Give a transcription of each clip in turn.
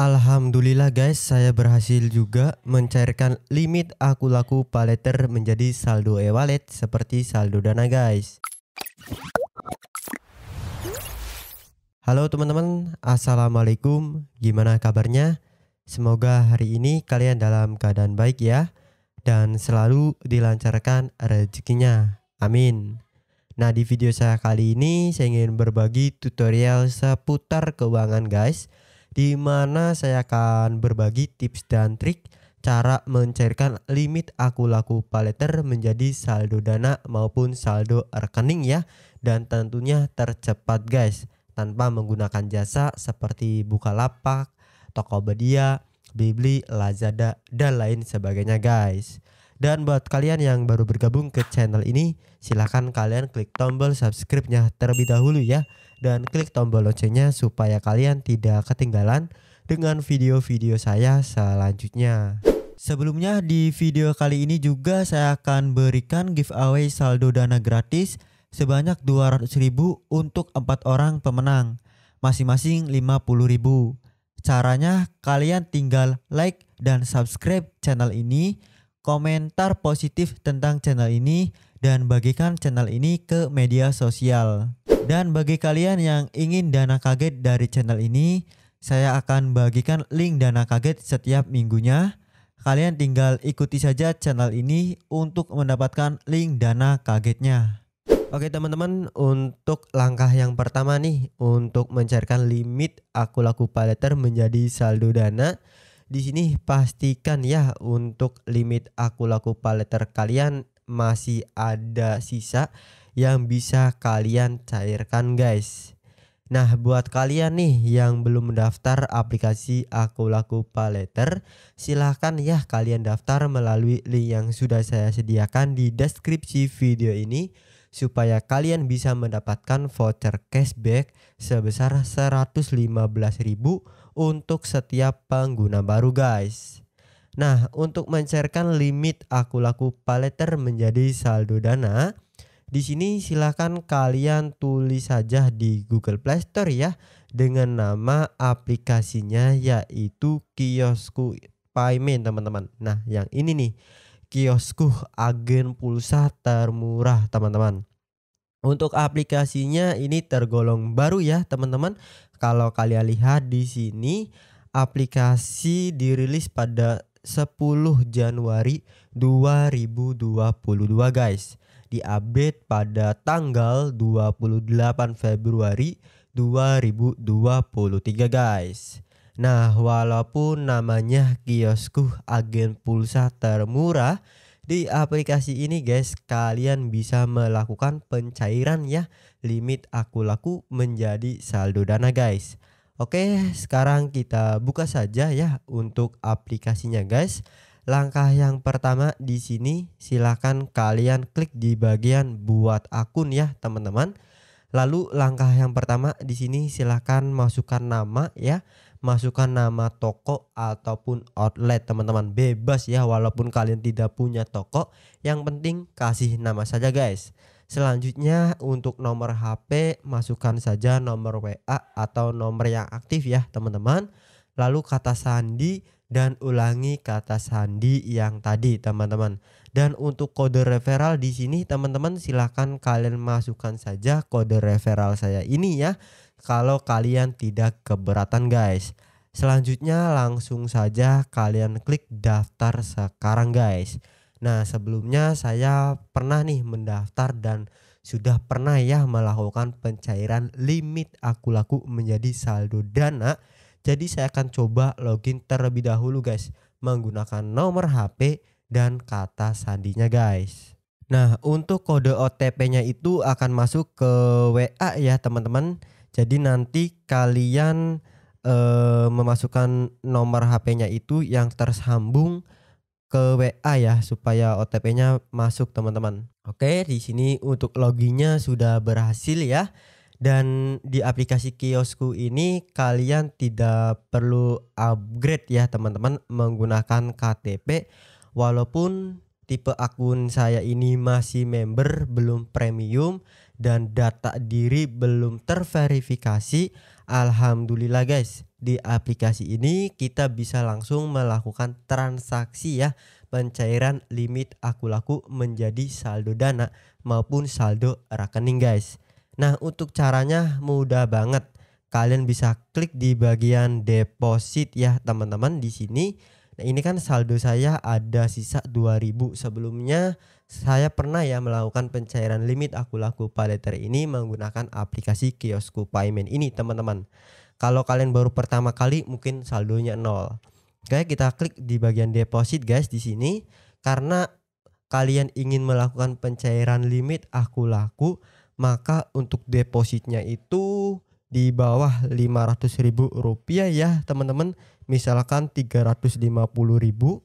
Alhamdulillah guys, saya berhasil juga mencairkan limit aku laku paleter menjadi saldo e-wallet seperti saldo dana guys. Halo teman-teman, Assalamualaikum, gimana kabarnya? Semoga hari ini kalian dalam keadaan baik ya, dan selalu dilancarkan rezekinya. Amin. Nah di video saya kali ini, saya ingin berbagi tutorial seputar keuangan guys, guys di mana saya akan berbagi tips dan trik cara mencairkan limit aku laku paleter menjadi saldo dana maupun saldo rekening ya dan tentunya tercepat guys tanpa menggunakan jasa seperti Bukalapak, Tokopedia, Bibli, Lazada dan lain sebagainya guys. Dan buat kalian yang baru bergabung ke channel ini, silahkan kalian klik tombol subscribe-nya terlebih dahulu ya dan klik tombol loncengnya supaya kalian tidak ketinggalan dengan video-video saya selanjutnya. Sebelumnya di video kali ini juga saya akan berikan giveaway saldo dana gratis sebanyak 200.000 untuk 4 orang pemenang, masing-masing 50.000. Caranya kalian tinggal like dan subscribe channel ini, komentar positif tentang channel ini, dan bagikan channel ini ke media sosial. Dan bagi kalian yang ingin dana kaget dari channel ini, saya akan bagikan link dana kaget setiap minggunya. Kalian tinggal ikuti saja channel ini untuk mendapatkan link dana kagetnya. Oke teman-teman, untuk langkah yang pertama nih untuk mencairkan limit aku laku paleter menjadi saldo dana. Di sini pastikan ya untuk limit aku laku paleter kalian masih ada sisa yang bisa kalian cairkan guys. Nah, buat kalian nih yang belum mendaftar aplikasi Aku Laku Paleter, silahkan ya kalian daftar melalui link yang sudah saya sediakan di deskripsi video ini supaya kalian bisa mendapatkan voucher cashback sebesar 115.000 untuk setiap pengguna baru guys. Nah, untuk mencairkan limit aku laku paleter menjadi saldo dana, di sini silahkan kalian tulis saja di Google Play Store ya dengan nama aplikasinya yaitu Kiosku Payment teman-teman. Nah, yang ini nih Kiosku Agen Pulsa Termurah teman-teman. Untuk aplikasinya ini tergolong baru ya teman-teman. Kalau kalian lihat di sini aplikasi dirilis pada 10 Januari 2022 guys. Diupdate pada tanggal 28 Februari 2023 guys. Nah, walaupun namanya kiosku agen pulsa termurah, di aplikasi ini guys, kalian bisa melakukan pencairan ya limit aku laku menjadi saldo dana guys. Oke, sekarang kita buka saja ya untuk aplikasinya guys. Langkah yang pertama di sini silahkan kalian klik di bagian buat akun ya teman-teman. Lalu langkah yang pertama di sini silahkan masukkan nama ya. Masukkan nama toko ataupun outlet teman-teman bebas ya walaupun kalian tidak punya toko. Yang penting kasih nama saja guys. Selanjutnya untuk nomor HP masukkan saja nomor WA atau nomor yang aktif ya teman-teman. Lalu kata sandi dan ulangi kata sandi yang tadi teman-teman. Dan untuk kode referral di sini teman-teman silahkan kalian masukkan saja kode referral saya ini ya. Kalau kalian tidak keberatan guys. Selanjutnya langsung saja kalian klik daftar sekarang guys. Nah, sebelumnya saya pernah nih mendaftar dan sudah pernah ya melakukan pencairan limit aku laku menjadi saldo dana. Jadi saya akan coba login terlebih dahulu guys menggunakan nomor HP dan kata sandinya guys. Nah, untuk kode OTP-nya itu akan masuk ke WA ya teman-teman. Jadi nanti kalian eh, memasukkan nomor HP-nya itu yang tersambung ke WA ya supaya OTP-nya masuk teman-teman. Oke, di sini untuk loginnya sudah berhasil ya. Dan di aplikasi kiosku ini kalian tidak perlu upgrade ya teman-teman menggunakan KTP walaupun tipe akun saya ini masih member belum premium dan data diri belum terverifikasi. Alhamdulillah guys, di aplikasi ini kita bisa langsung melakukan transaksi ya, pencairan limit aku laku menjadi saldo dana maupun saldo rekening guys. Nah, untuk caranya mudah banget. Kalian bisa klik di bagian deposit ya, teman-teman di sini ini kan saldo saya ada sisa 2000 sebelumnya saya pernah ya melakukan pencairan limit aku laku paleter ini menggunakan aplikasi kiosku payment ini teman-teman. Kalau kalian baru pertama kali mungkin saldonya nol. Oke, kita klik di bagian deposit guys di sini karena kalian ingin melakukan pencairan limit aku laku maka untuk depositnya itu di bawah ratus ribu rupiah ya teman-teman misalkan puluh ribu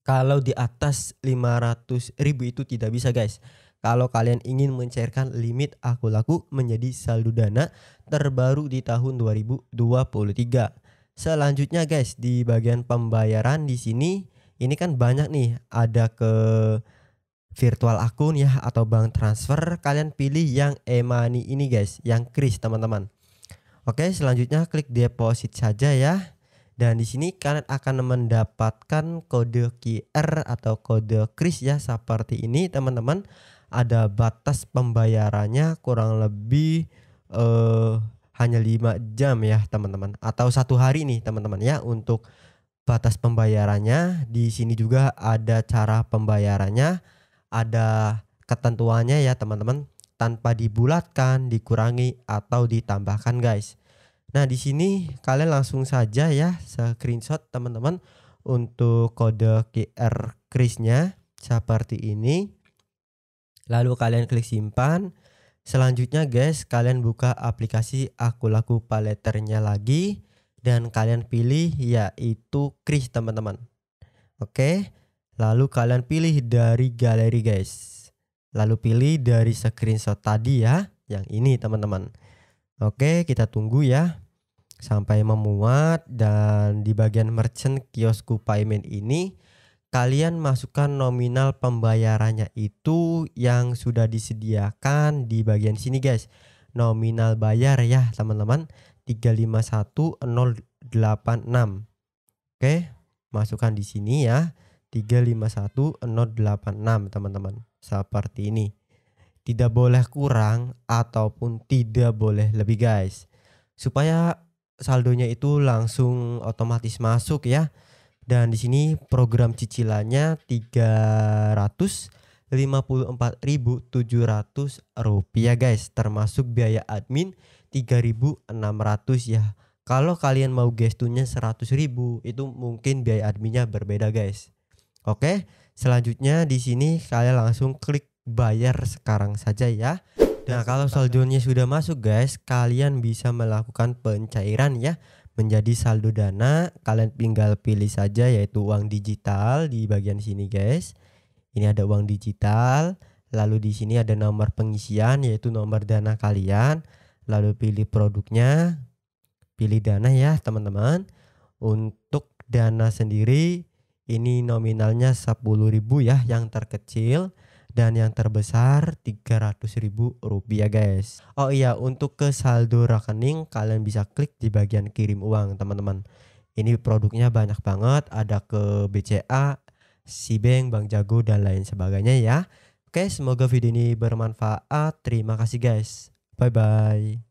kalau di atas ratus ribu itu tidak bisa guys kalau kalian ingin mencairkan limit aku laku menjadi saldo dana terbaru di tahun 2023 selanjutnya guys di bagian pembayaran di sini ini kan banyak nih ada ke virtual akun ya atau bank transfer kalian pilih yang e-money ini guys yang kris teman-teman oke selanjutnya klik deposit saja ya dan di sini kalian akan mendapatkan kode QR atau kode kris ya seperti ini teman-teman ada batas pembayarannya kurang lebih eh, hanya 5 jam ya teman-teman atau satu hari nih teman-teman ya untuk batas pembayarannya di sini juga ada cara pembayarannya ada ketentuannya ya teman-teman tanpa dibulatkan, dikurangi atau ditambahkan guys. Nah, di sini kalian langsung saja ya screenshot teman-teman untuk kode QR Krisnya seperti ini. Lalu kalian klik simpan. Selanjutnya guys, kalian buka aplikasi Aku Laku Paleternya lagi dan kalian pilih yaitu Kris teman-teman. Oke. Lalu kalian pilih dari galeri guys. Lalu pilih dari screenshot tadi ya, yang ini teman-teman. Oke, kita tunggu ya sampai memuat dan di bagian merchant kiosku payment ini kalian masukkan nominal pembayarannya itu yang sudah disediakan di bagian sini guys. Nominal bayar ya teman-teman 351086. Oke, masukkan di sini ya. 351086 teman-teman seperti ini tidak boleh kurang ataupun tidak boleh lebih guys supaya saldonya itu langsung otomatis masuk ya dan di sini program cicilannya tujuh ratus rupiah guys termasuk biaya admin 3.600 ya kalau kalian mau gestunya 100.000 itu mungkin biaya adminnya berbeda guys Oke, selanjutnya di sini kalian langsung klik bayar sekarang saja ya. Nah, kalau saldonya sudah masuk guys, kalian bisa melakukan pencairan ya menjadi saldo dana. Kalian tinggal pilih saja yaitu uang digital di bagian sini guys. Ini ada uang digital, lalu di sini ada nomor pengisian yaitu nomor dana kalian, lalu pilih produknya, pilih dana ya teman-teman. Untuk dana sendiri ini nominalnya 10.000 ya yang terkecil dan yang terbesar rp rupiah, guys. Oh iya, untuk ke saldo rekening kalian bisa klik di bagian kirim uang, teman-teman. Ini produknya banyak banget, ada ke BCA, Sibank, Bank Jago dan lain sebagainya ya. Oke, semoga video ini bermanfaat. Terima kasih guys. Bye bye.